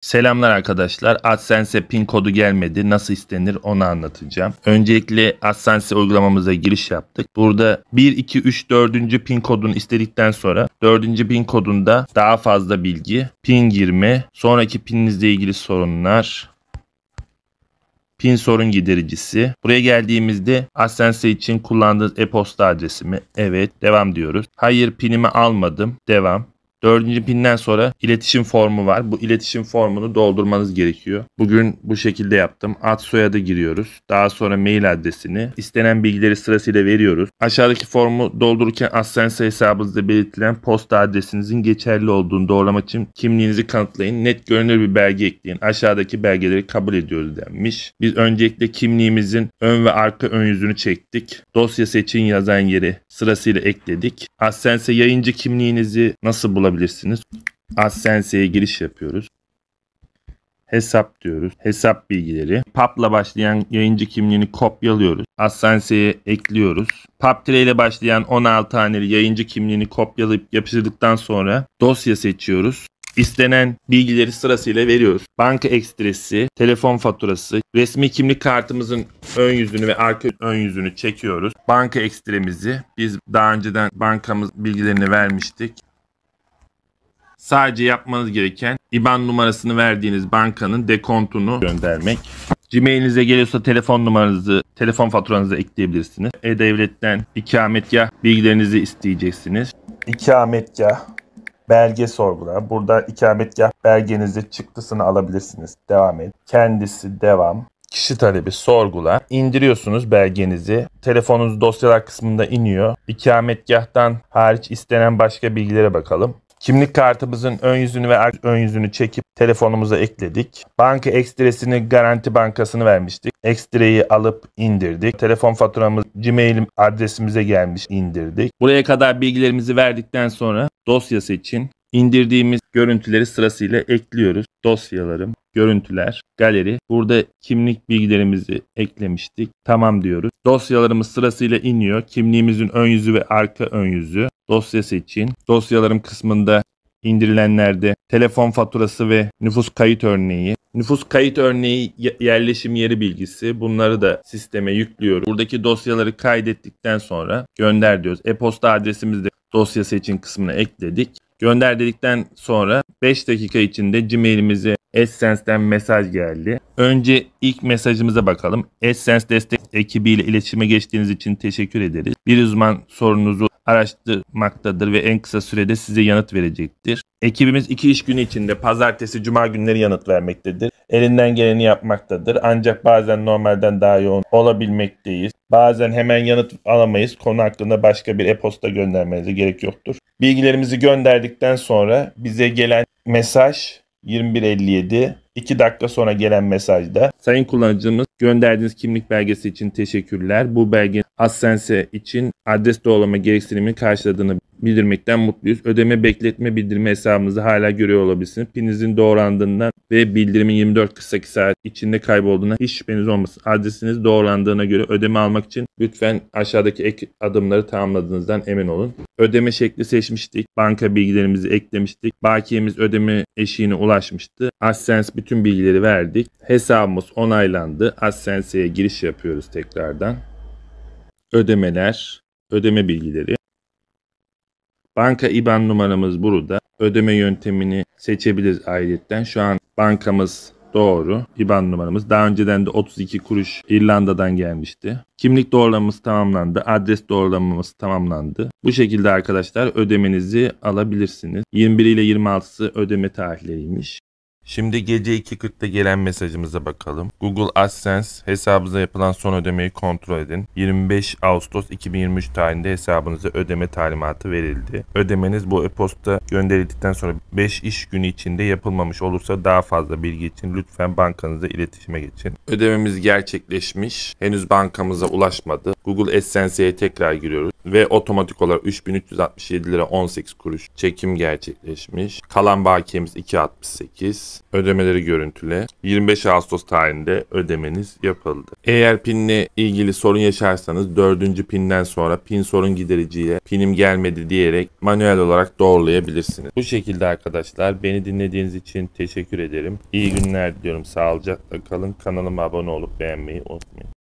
Selamlar arkadaşlar. AdSense pin kodu gelmedi. Nasıl istenir onu anlatacağım. Öncelikle AdSense uygulamamıza giriş yaptık. Burada 1, 2, 3, 4. pin kodunu istedikten sonra 4. pin kodunda daha fazla bilgi, pin girme, sonraki pininizle ilgili sorunlar, pin sorun gidericisi. Buraya geldiğimizde AdSense için kullandığınız e-posta adresimi. Evet, devam diyoruz. Hayır pinimi almadım. Devam. Dördüncü pinden sonra iletişim formu var. Bu iletişim formunu doldurmanız gerekiyor. Bugün bu şekilde yaptım. Ad soyadı giriyoruz. Daha sonra mail adresini. istenen bilgileri sırasıyla veriyoruz. Aşağıdaki formu doldururken AdSense hesabınızda belirtilen posta adresinizin geçerli olduğunu doğrulamak için kimliğinizi kanıtlayın. Net görünür bir belge ekleyin. Aşağıdaki belgeleri kabul ediyoruz denmiş. Biz öncelikle kimliğimizin ön ve arka ön yüzünü çektik. Dosya seçin yazan yeri sırasıyla ekledik. AdSense yayıncı kimliğinizi nasıl bulabilirsiniz? bulabilirsiniz. AdSense'e giriş yapıyoruz. Hesap diyoruz. Hesap bilgileri. PAP'la başlayan yayıncı kimliğini kopyalıyoruz. AdSense'e ekliyoruz. PubTire ile başlayan 16 haneli yayıncı kimliğini kopyalayıp yapıştırdıktan sonra dosya seçiyoruz. İstenen bilgileri sırasıyla veriyoruz. Banka ekstresi, telefon faturası, resmi kimlik kartımızın ön yüzünü ve arka ön yüzünü çekiyoruz. Banka ekstremizi biz daha önceden bankamız bilgilerini vermiştik. Sadece yapmanız gereken IBAN numarasını verdiğiniz bankanın dekontunu göndermek. Gmail'inize geliyorsa telefon numaranızı, telefon faturanızı ekleyebilirsiniz. E-Devlet'ten ikametgah bilgilerinizi isteyeceksiniz. İkametgah belge sorgula. Burada ikametgah belgenizi çıktısını alabilirsiniz. Devam et. Kendisi devam. Kişi talebi sorgula. İndiriyorsunuz belgenizi. Telefonunuz dosyalar kısmında iniyor. İkametgahtan hariç istenen başka bilgilere bakalım. Kimlik kartımızın ön yüzünü ve arka ön yüzünü çekip telefonumuza ekledik. Banka ekstresini Garanti Bankası'nı vermiştik. Ekstreyi alıp indirdik. Telefon faturamız Gmail adresimize gelmiş indirdik. Buraya kadar bilgilerimizi verdikten sonra dosyası için indirdiğimiz görüntüleri sırasıyla ekliyoruz. Dosyalarım, görüntüler, galeri. Burada kimlik bilgilerimizi eklemiştik. Tamam diyoruz. Dosyalarımız sırasıyla iniyor. Kimliğimizin ön yüzü ve arka ön yüzü dosyası için dosyalarım kısmında indirilenlerde telefon faturası ve nüfus kayıt örneği, nüfus kayıt örneği yerleşim yeri bilgisi bunları da sisteme yüklüyoruz. Buradaki dosyaları kaydettikten sonra gönder diyoruz. E-posta adresimizi de dosya seçin kısmına ekledik. Gönder dedikten sonra 5 dakika içinde Gmail'imize AdSense'den mesaj geldi. Önce ilk mesajımıza bakalım. AdSense destek ekibiyle iletişime geçtiğiniz için teşekkür ederiz. Bir uzman sorunuzu araştırmaktadır ve en kısa sürede size yanıt verecektir. Ekibimiz iki iş günü içinde pazartesi, cuma günleri yanıt vermektedir. Elinden geleni yapmaktadır. Ancak bazen normalden daha yoğun olabilmekteyiz. Bazen hemen yanıt alamayız. Konu hakkında başka bir e-posta göndermenize gerek yoktur. Bilgilerimizi gönderdikten sonra bize gelen mesaj 2157 2 dakika sonra gelen mesajda Sayın kullanıcımız gönderdiğiniz kimlik belgesi için teşekkürler. Bu belge. AdSense için adres doğrulama gereksinimini karşıladığını bildirmekten mutluyuz. Ödeme bekletme bildirimi hesabımızı hala görüyor olabilirsiniz. Pinizin doğrulandığından ve bildirimin 24-48 saat içinde kaybolduğuna hiç şüpheniz olmasın. Adresiniz doğrulandığına göre ödeme almak için lütfen aşağıdaki ek adımları tamamladığınızdan emin olun. Ödeme şekli seçmiştik. Banka bilgilerimizi eklemiştik. Bakiyemiz ödeme eşiğine ulaşmıştı. AdSense bütün bilgileri verdik. Hesabımız onaylandı. AdSense'ye giriş yapıyoruz tekrardan ödemeler, ödeme bilgileri. Banka IBAN numaramız burada. Ödeme yöntemini seçebiliriz ayrıyetten. Şu an bankamız Doğru. IBAN numaramız. Daha önceden de 32 kuruş İrlanda'dan gelmişti. Kimlik doğrulamamız tamamlandı. Adres doğrulamamız tamamlandı. Bu şekilde arkadaşlar ödemenizi alabilirsiniz. 21 ile 26'sı ödeme tarihleriymiş. Şimdi gece 2.40'da gelen mesajımıza bakalım. Google AdSense hesabınıza yapılan son ödemeyi kontrol edin. 25 Ağustos 2023 tarihinde hesabınıza ödeme talimatı verildi. Ödemeniz bu e-posta gönderildikten sonra 5 iş günü içinde yapılmamış olursa daha fazla bilgi için lütfen bankanıza iletişime geçin. Ödememiz gerçekleşmiş. Henüz bankamıza ulaşmadı. Google AdSense'e tekrar giriyoruz ve otomatik olarak 3367 lira 18 kuruş çekim gerçekleşmiş. Kalan bakiyemiz 2.68. Ödemeleri görüntüle. 25 Ağustos tarihinde ödemeniz yapıldı. Eğer pinle ilgili sorun yaşarsanız 4. pinden sonra pin sorun gidericiyle pinim gelmedi diyerek manuel olarak doğrulayabilirsiniz. Bu şekilde arkadaşlar beni dinlediğiniz için teşekkür ederim. İyi günler diliyorum. Sağlıcakla kalın. Kanalıma abone olup beğenmeyi unutmayın.